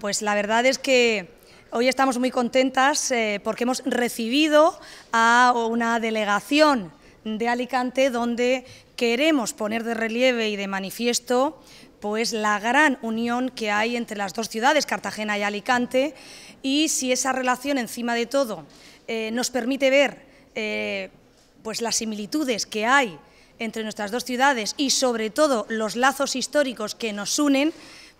Pues la verdad es que hoy estamos muy contentas eh, porque hemos recibido a una delegación de Alicante donde queremos poner de relieve y de manifiesto pues la gran unión que hay entre las dos ciudades, Cartagena y Alicante, y si esa relación encima de todo eh, nos permite ver eh, pues las similitudes que hay entre nuestras dos ciudades y sobre todo los lazos históricos que nos unen,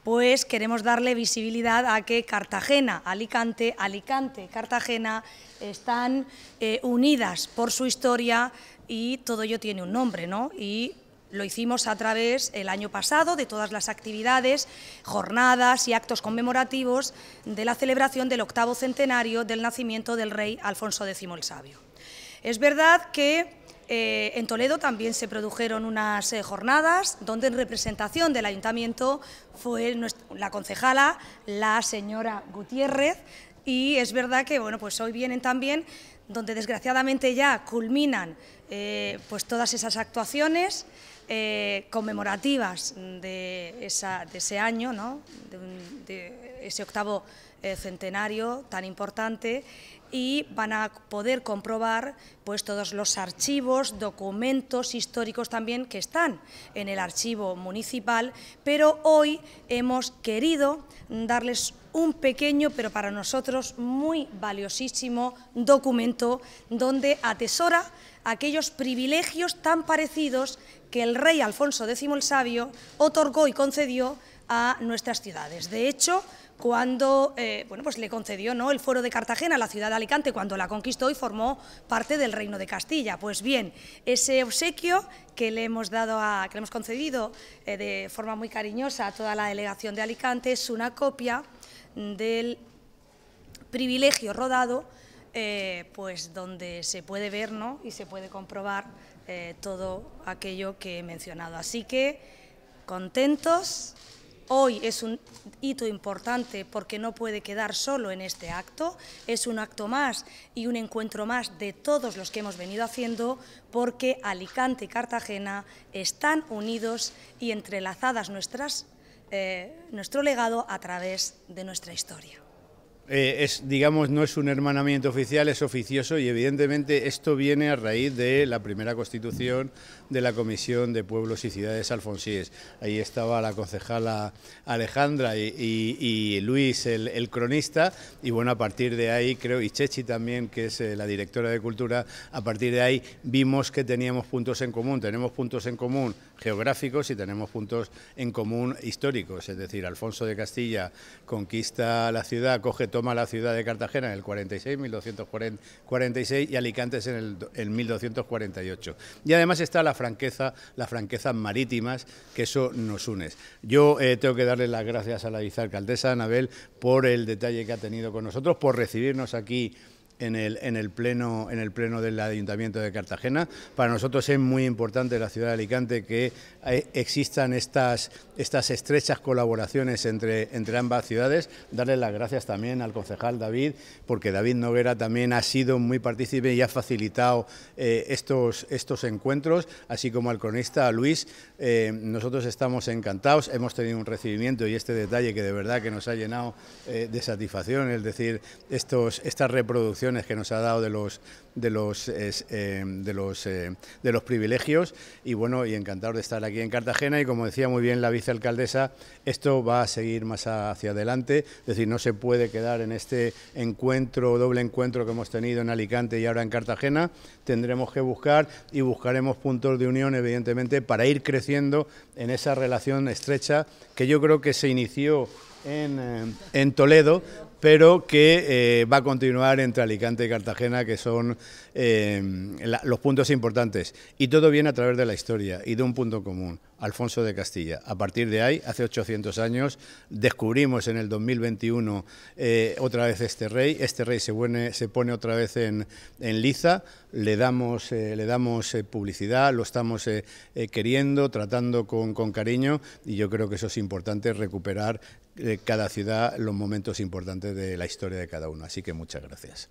pues queremos darle visibilidad a que Cartagena, Alicante, Alicante, Cartagena están eh, unidas por su historia y todo ello tiene un nombre, ¿no? Y lo hicimos a través el año pasado de todas las actividades, jornadas y actos conmemorativos de la celebración del octavo centenario del nacimiento del rey Alfonso X el Sabio. Es verdad que eh, en Toledo también se produjeron unas eh, jornadas donde en representación del ayuntamiento fue la concejala, la señora Gutiérrez, y es verdad que pues hoy vienen también donde desgraciadamente ya culminan eh, pues todas esas actuaciones. Eh, conmemorativas de, ese año, ¿no? de, ese octavo eh, centenario tan importante y van a poder comprobar pues, todos los archivos, documentos históricos también que están en el archivo municipal, pero hoy hemos querido darles un pequeño, pero para nosotros muy valiosísimo documento donde atesora aquellos privilegios tan parecidos que el rey Alfonso X el Sabio otorgó y concedió a nuestras ciudades. De hecho, cuando eh, bueno, pues le concedió ¿no? el foro de Cartagena a la ciudad de Alicante, cuando la conquistó y formó parte del reino de Castilla. Pues bien, ese obsequio que le hemos, dado a, que le hemos concedido eh, de forma muy cariñosa a toda la delegación de Alicante es una copia del privilegio rodado eh, pues donde se puede ver ¿no? y se puede comprobar eh, todo aquello que he mencionado. Así que contentos, hoy es un hito importante porque no puede quedar solo en este acto, es un acto más y un encuentro más de todos los que hemos venido haciendo porque Alicante y Cartagena están unidos y entrelazadas nuestras, eh, nuestro legado a través de nuestra historia. Eh, es, digamos, no es un hermanamiento oficial, es oficioso y evidentemente esto viene a raíz de la primera constitución de la Comisión de Pueblos y Ciudades Alfonsíes. Ahí estaba la concejala Alejandra y, Luis, el, cronista, y bueno, a partir de ahí, creo, y Chechi también, que es eh, la directora de Cultura, a partir de ahí vimos que teníamos puntos en común. Tenemos puntos en común geográficos y tenemos puntos en común históricos, es decir, Alfonso de Castilla conquista la ciudad, coge toma la ciudad de Cartagena en el 46, 1246, y Alicante en el 1248. Y además está la franqueza, las franquezas marítimas, que eso nos une. Yo eh, tengo que darle las gracias a la vicealcaldesa Anabel por el detalle que ha tenido con nosotros, por recibirnos aquí en el, en el, pleno, en el pleno del Ayuntamiento de Cartagena. Para nosotros es muy importante la ciudad de Alicante que eh, existan estas, estas estrechas colaboraciones entre, entre ambas ciudades. Darle las gracias también al concejal David, porque David Noguera también ha sido muy partícipe y ha facilitado eh, estos, estos encuentros, así como al cronista Luis. Eh, nosotros estamos encantados, hemos tenido un recibimiento y este detalle que de verdad que nos ha llenado de satisfacción, es decir, estos, estas reproducciones que nos ha dado de los, de los, eh, los, eh, de los privilegios y bueno, y encantado de estar aquí en Cartagena y como decía muy bien la vicealcaldesa, esto va a seguir más hacia adelante, es decir, no se puede quedar en este encuentro, doble encuentro que hemos tenido en Alicante y ahora en Cartagena, tendremos que buscar y buscaremos puntos de unión evidentemente para ir creciendo en esa relación estrecha que yo creo que se inició eh, en, Toledo, pero que eh, va a continuar entre Alicante y Cartagena, que son eh, los puntos importantes. Y todo viene a través de la historia y de un punto común, Alfonso de Castilla. A partir de ahí, hace 800 años, descubrimos en el 2021 eh, otra vez este rey. Este rey se, pone, otra vez en, liza, le damos, eh, eh, publicidad, lo estamos queriendo, tratando con, cariño y yo creo que eso es importante, recuperar cada ciudad los momentos importantes de la historia de cada uno. Así que muchas gracias.